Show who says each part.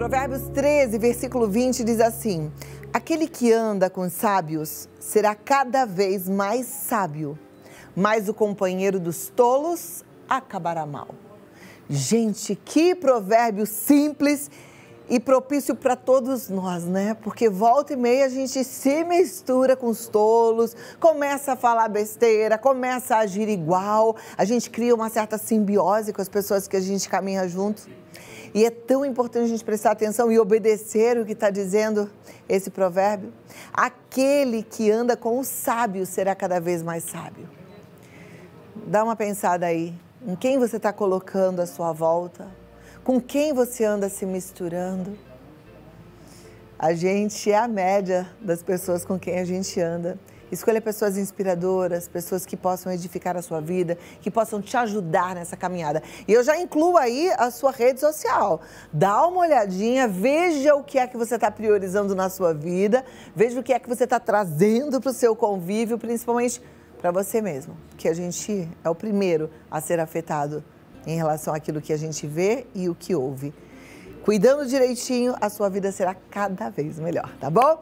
Speaker 1: Provérbios 13, versículo 20 diz assim: Aquele que anda com sábios será cada vez mais sábio, mas o companheiro dos tolos acabará mal. Gente, que provérbio simples e propício para todos nós, né? Porque volta e meia a gente se mistura com os tolos, começa a falar besteira, começa a agir igual, a gente cria uma certa simbiose com as pessoas que a gente caminha junto. E é tão importante a gente prestar atenção e obedecer o que está dizendo esse provérbio. Aquele que anda com o sábio será cada vez mais sábio. Dá uma pensada aí em quem você está colocando à sua volta, com quem você anda se misturando. A gente é a média das pessoas com quem a gente anda. Escolha pessoas inspiradoras, pessoas que possam edificar a sua vida, que possam te ajudar nessa caminhada. E eu já incluo aí a sua rede social. Dá uma olhadinha, veja o que é que você está priorizando na sua vida, veja o que é que você está trazendo para o seu convívio, principalmente para você mesmo, que a gente é o primeiro a ser afetado em relação àquilo que a gente vê e o que ouve. Cuidando direitinho, a sua vida será cada vez melhor, tá bom?